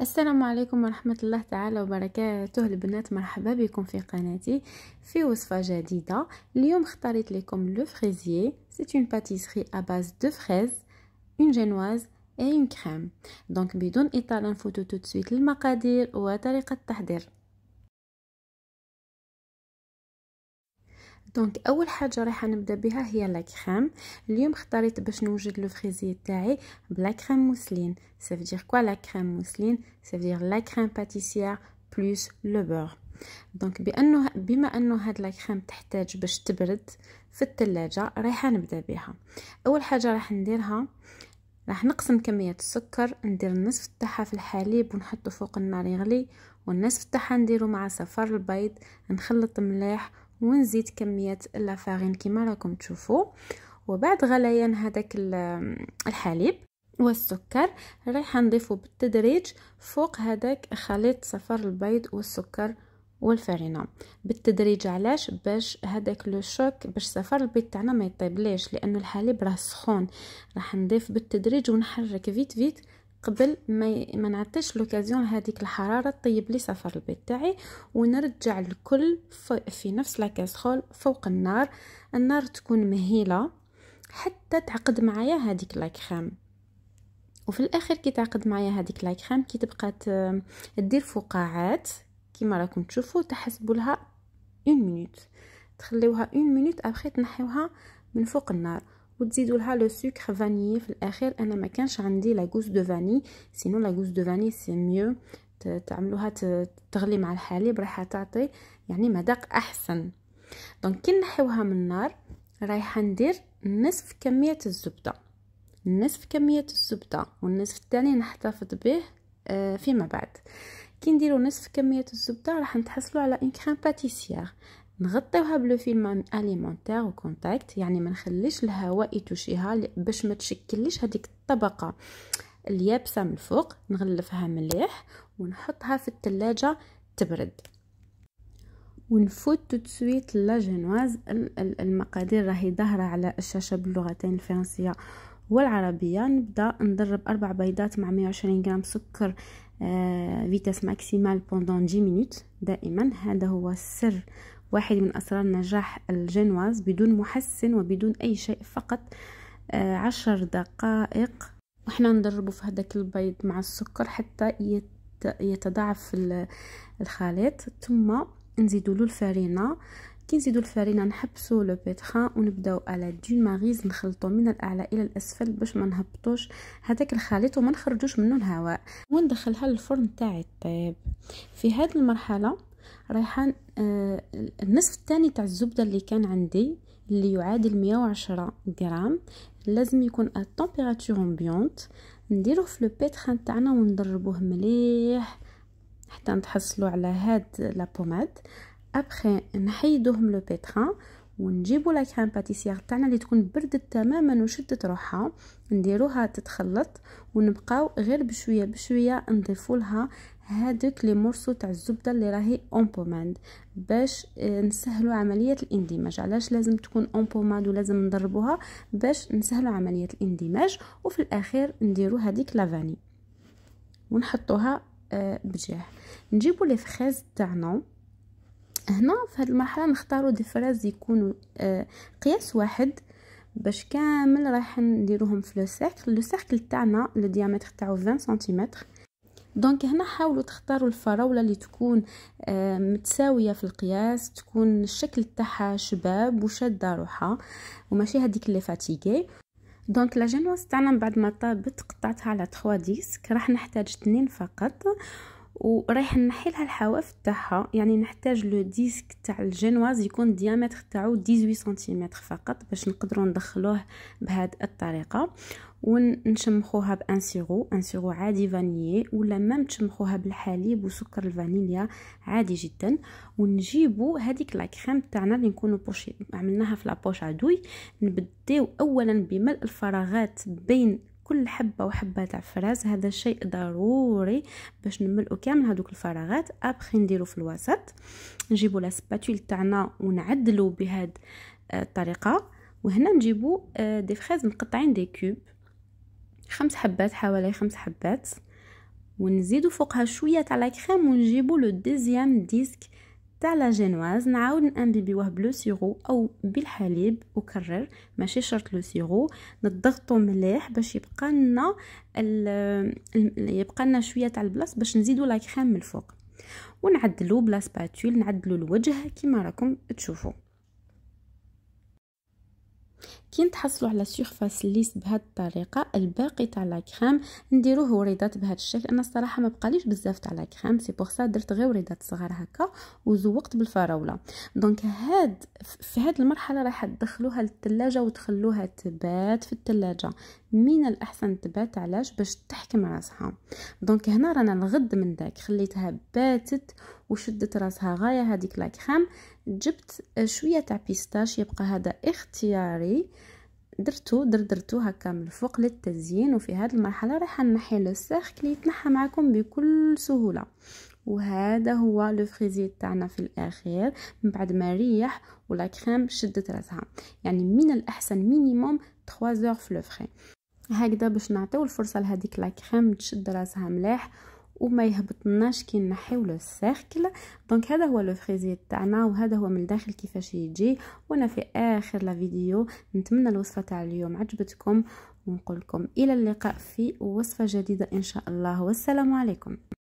السلام عليكم ورحمة الله تعالى وبركاته البنات مرحبا بكم في قناتي في وصفة جديدة اليوم اختاريت لكم لو فريزيي سي اون باتيسري ا دو فريز اون جينواز اي اون كريم دونك بدون اطالة نفوتو تو سويت المقادير وطريقة التحضير دونك اول حاجه راح نبدا بها هي لا كريم اليوم اختاريت باش نوجد لو فريزي تاعي بلا كريم موسلين سافدير فدير كوا لا كريم موسلين سافدير فدير لا كريم باتيسيير بلس لو بور دونك بانه بما انه هاد لا كريم تحتاج باش تبرد في الثلاجه رايحه نبدا بها اول حاجه راح نديرها راح نقسم كمية السكر ندير النصف تاعها في الحليب ونحطه فوق النار يغلي والنصف تاعها نديرو مع صفار البيض نخلط مليح ونزيد كميه لافارين كما راكم تشوفوا وبعد غليان هذاك الحليب والسكر رايح نضيفه بالتدريج فوق هذاك خليط صفر البيض والسكر والفرينه بالتدريج علاش باش هذاك لو شوك باش صفر البيض تاعنا ما يطيبليش لانه الحليب راه سخون راح نضيف بالتدريج ونحرك فيت فيت قبل ما ما نعطيش لوكازيون هذيك الحراره طيب لي سفر البيت تاعي ونرجع الكل في نفس لاكاسرول فوق النار النار تكون مهيله حتى تعقد معايا هذيك لاكريم وفي الاخر كي تعقد معايا هذيك لاكريم كي تبقى تدير فقاعات كيما راكم تشوفوا تحسبوا لها 1 مينوت تخليوها 1 مينوت ابخي تنحيوها من فوق النار وتزيدوا لها لو سكر فاني في الاخير انا ما كانش عندي غوس دو فاني سينو غوس دو فاني سي ميو تعملوها تغلي مع الحليب راح تعطي يعني مذاق احسن دونك كي نحيوها من النار رايحه ندير نصف كميه الزبده نصف كميه الزبده والنصف الثاني نحتفظ به آه، فيما بعد كي نديرو نصف كميه الزبده راح نتحصلوا على ان كريم باتيسيير نغطيوها بلو فيلم اليمونتير وكونتاكت يعني ما نخليش الهواء يتوشيها باش ما تشكلش هذيك الطبقه اليابسه من الفوق نغلفها مليح ونحطها في التلاجة تبرد ونفوت تو سويت لا جينواز المقادير راهي ظاهره على الشاشه باللغتين الفرنسيه والعربيه نبدا نضرب اربع بيضات مع 120 غرام سكر آه فيتاس ماكسيمال بوندون 10 مينوت دائما هذا هو السر واحد من أسرار نجاح الجنواز بدون محسن وبدون أي شيء فقط آه، عشر دقائق وإحنا ندربه في هذاك البيض مع السكر حتى يتضاعف الخليط ثم نزيدوا له الفرينه كي نزيدو الفرينه نحبسو لو بيتخان ونبداو على دون ماغيز نخلطو من الاعلى الى الاسفل باش ما نهبطوش هذاك الخليط وما نخرجوش منه الهواء وندخلها للفرن تاعي طيب في هذه المرحله رايحه آه النصف الثاني تاع الزبده اللي كان عندي اللي يعادل 110 غرام لازم يكون ا تمبيراتور امبيونت نديروه في لو بيتران تاعنا وندربوه مليح حتى نتحصلوا على هاد لا بوماد ابخي نحيدوه من لو بيتران ونجيبوا لا كريم باتيسيير تاعنا اللي تكون بردت تماما وشدت روحها نديروها تتخلط ونبقاو غير بشويه بشويه نضيفوا لها هادوك لي مورسو تاع الزبده اللي راهي اون بوماند باش آه، نسهلوا عمليه الاندماج علاش لازم تكون اون بوماند ولازم نضربوها باش نسهلوا عمليه الاندماج وفي الاخير نديرو هذيك لافاني ونحطوها آه، بجاه نجيبو لي فريز تاعنا هنا في هذه المرحله نختاروا دي فراز يكونوا آه، قياس واحد باش كامل راح نديروهم في لو سيركل لو سيركل تاعنا لو ديامتر تاعو 20 سنتيمتر دونك هنا حاولوا تختاروا الفراوله اللي تكون آه، متساويه في القياس تكون الشكل تاعها شباب وشاده روحها وماشي هذيك اللي فاتيكي دونك لا جينواز تاعنا من بعد ما طابت قطعتها على 3 ديسك راح نحتاج اثنين فقط ورايح نحيلها الحواف تاعها يعني نحتاج لو ديسك تاع الجينواز يكون ديامتر تاعو 18 سنتيمتر فقط باش نقدروا ندخلوه بهاد الطريقه ونشمخوها بان سيرو ان سيرو عادي فانيي ولا مام تشمخوها بالحليب وسكر الفانيليا عادي جدا ونجيبو هذيك لا كريم تاعنا اللي نكونوا بوشي عملناها في لابوش عدوي نبداو اولا بملء الفراغات بين كل حبه وحبه تاع فراز هذا الشيء ضروري باش نملؤ كامل هذوك الفراغات ابخي نديرو في الوسط نجيبو لا سباتول تاعنا ونعدلو بهاد آه، الطريقه وهنا نجيبو دي آه، فريز مقطعين دي كوب خمس حبات حوالي خمس حبات ونزيدو فوقها شويه تاع لا كريم ونجيبو لو دوزيام ديسك تاع لا جينواز نعاود نانبيبيوه بلو سيغو او بالحليب اكرر ماشي شرط لو سيغو نضغطو مليح باش يبقى لنا يبقى لنا شويه تاع البلاص باش نزيدو لا كريم من الفوق ونعدلو بلا سباتول نعدلو الوجه كيما راكم تشوفوا كي نتحصلوا على سيرفاس ليس بهاد الطريقه الباقي تاع لا كريم نديروه وريضات بهاد الشكل انا الصراحه ما بقاليش بزاف تاع لا كريم سي بوغ سا درت غير وريضات صغار هكا وزوقت بالفراوله دونك هاد في هذه المرحله راح تدخلوها للثلاجه وتخلوها تبات في الثلاجه من الاحسن تبات علاش باش تحكم راسها دونك هنا رانا الغد من داك خليتها باتت وشدت راسها غايه هذيك لا كريم جبت شويه تاع بيستاش يبقى هذا اختياري درتو دردرتو هكا من الفوق للتزيين وفي هذه المرحله راح نحي لو سيركل يتنحى معكم بكل سهوله وهذا هو لو فريزي تاعنا في الاخير من بعد ما ريح ولا كريم شدت راسها يعني من الاحسن مينيموم 3 heures في لو هكذا باش نعطيو الفرصه لهذيك لا كريم تشد راسها مليح وما يهبطناش كي نحيو لو سيركل دونك هذا هو لو فريزي تاعنا وهذا هو من الداخل كيفاش يجي وانا في اخر لا فيديو نتمنى الوصفه تاع اليوم عجبتكم ونقول لكم الى اللقاء في وصفه جديده ان شاء الله والسلام عليكم